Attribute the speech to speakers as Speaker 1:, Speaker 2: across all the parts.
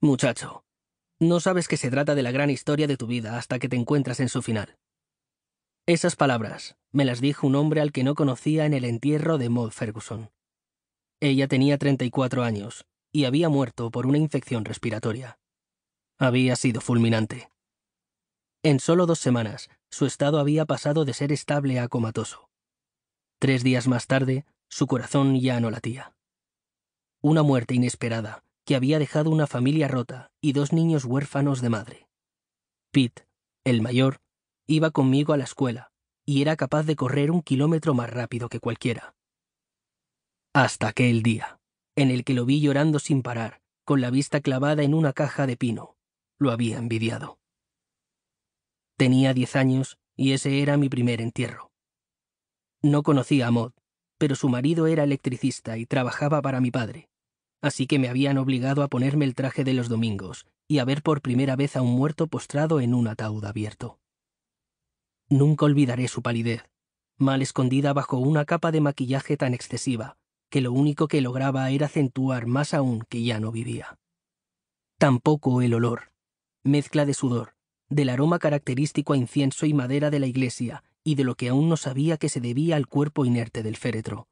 Speaker 1: Muchacho, no sabes que se trata de la gran historia de tu vida hasta que te encuentras en su final. Esas palabras me las dijo un hombre al que no conocía en el entierro de Maud Ferguson. Ella tenía 34 años y había muerto por una infección respiratoria. Había sido fulminante. En solo dos semanas, su estado había pasado de ser estable a comatoso. Tres días más tarde, su corazón ya no latía. Una muerte inesperada, que había dejado una familia rota y dos niños huérfanos de madre. Pete, el mayor, iba conmigo a la escuela y era capaz de correr un kilómetro más rápido que cualquiera. Hasta aquel día, en el que lo vi llorando sin parar, con la vista clavada en una caja de pino, lo había envidiado. Tenía diez años y ese era mi primer entierro. No conocía a Maud, pero su marido era electricista y trabajaba para mi padre, así que me habían obligado a ponerme el traje de los domingos y a ver por primera vez a un muerto postrado en un ataúd abierto. Nunca olvidaré su palidez, mal escondida bajo una capa de maquillaje tan excesiva, que lo único que lograba era acentuar más aún que ya no vivía. Tampoco el olor, mezcla de sudor, del aroma característico a incienso y madera de la iglesia y de lo que aún no sabía que se debía al cuerpo inerte del féretro.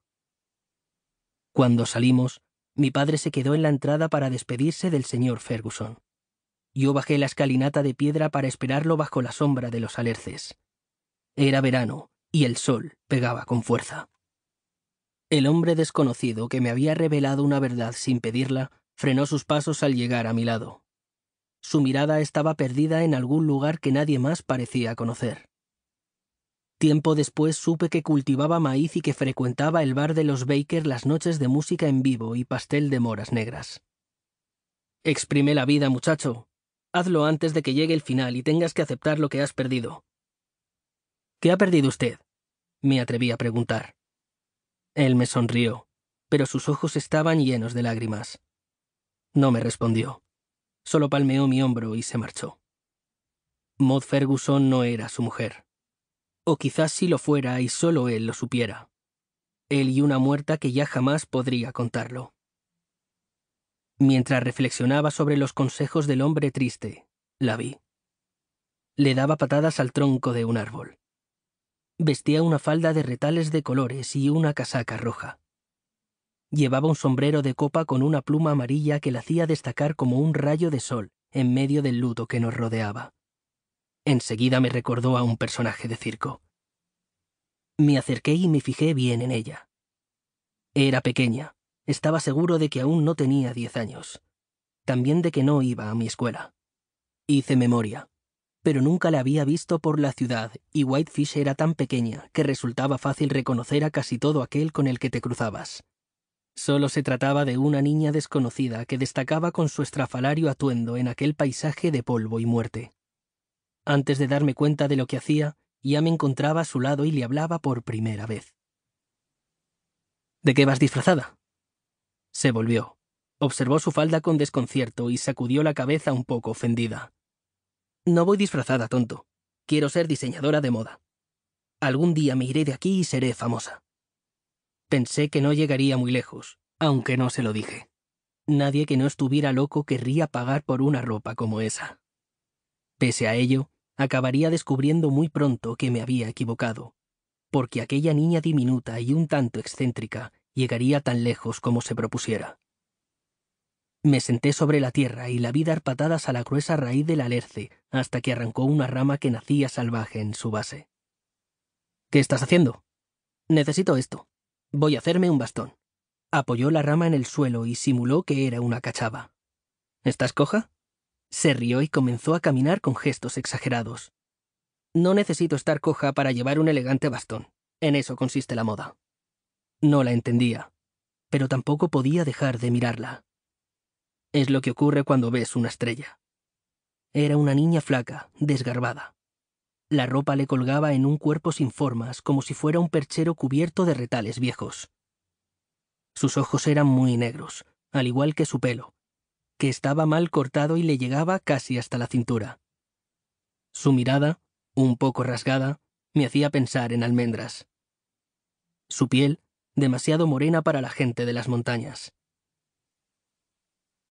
Speaker 1: Cuando salimos, mi padre se quedó en la entrada para despedirse del señor Ferguson. Yo bajé la escalinata de piedra para esperarlo bajo la sombra de los alerces. Era verano, y el sol pegaba con fuerza. El hombre desconocido que me había revelado una verdad sin pedirla, frenó sus pasos al llegar a mi lado. Su mirada estaba perdida en algún lugar que nadie más parecía conocer. Tiempo después supe que cultivaba maíz y que frecuentaba el bar de los Baker las noches de música en vivo y pastel de moras negras. Exprime la vida, muchacho. Hazlo antes de que llegue el final y tengas que aceptar lo que has perdido. ¿Qué ha perdido usted? me atreví a preguntar. Él me sonrió, pero sus ojos estaban llenos de lágrimas. No me respondió. Solo palmeó mi hombro y se marchó. Mod Ferguson no era su mujer. O quizás si lo fuera y solo él lo supiera. Él y una muerta que ya jamás podría contarlo. Mientras reflexionaba sobre los consejos del hombre triste, la vi. Le daba patadas al tronco de un árbol. Vestía una falda de retales de colores y una casaca roja. Llevaba un sombrero de copa con una pluma amarilla que la hacía destacar como un rayo de sol en medio del luto que nos rodeaba. Enseguida me recordó a un personaje de circo. Me acerqué y me fijé bien en ella. Era pequeña. Estaba seguro de que aún no tenía diez años. También de que no iba a mi escuela. Hice memoria. Pero nunca la había visto por la ciudad y Whitefish era tan pequeña que resultaba fácil reconocer a casi todo aquel con el que te cruzabas. Solo se trataba de una niña desconocida que destacaba con su estrafalario atuendo en aquel paisaje de polvo y muerte. Antes de darme cuenta de lo que hacía, ya me encontraba a su lado y le hablaba por primera vez. ¿De qué vas disfrazada? Se volvió, observó su falda con desconcierto y sacudió la cabeza un poco ofendida. No voy disfrazada, tonto. Quiero ser diseñadora de moda. Algún día me iré de aquí y seré famosa. Pensé que no llegaría muy lejos, aunque no se lo dije. Nadie que no estuviera loco querría pagar por una ropa como esa. Pese a ello, acabaría descubriendo muy pronto que me había equivocado, porque aquella niña diminuta y un tanto excéntrica llegaría tan lejos como se propusiera. Me senté sobre la tierra y la vi dar patadas a la gruesa raíz del alerce hasta que arrancó una rama que nacía salvaje en su base. ¿Qué estás haciendo? Necesito esto. Voy a hacerme un bastón. Apoyó la rama en el suelo y simuló que era una cachava. ¿Estás coja? Se rió y comenzó a caminar con gestos exagerados. No necesito estar coja para llevar un elegante bastón. En eso consiste la moda. No la entendía, pero tampoco podía dejar de mirarla. Es lo que ocurre cuando ves una estrella. Era una niña flaca, desgarbada. La ropa le colgaba en un cuerpo sin formas, como si fuera un perchero cubierto de retales viejos. Sus ojos eran muy negros, al igual que su pelo, que estaba mal cortado y le llegaba casi hasta la cintura. Su mirada, un poco rasgada, me hacía pensar en almendras. Su piel, demasiado morena para la gente de las montañas.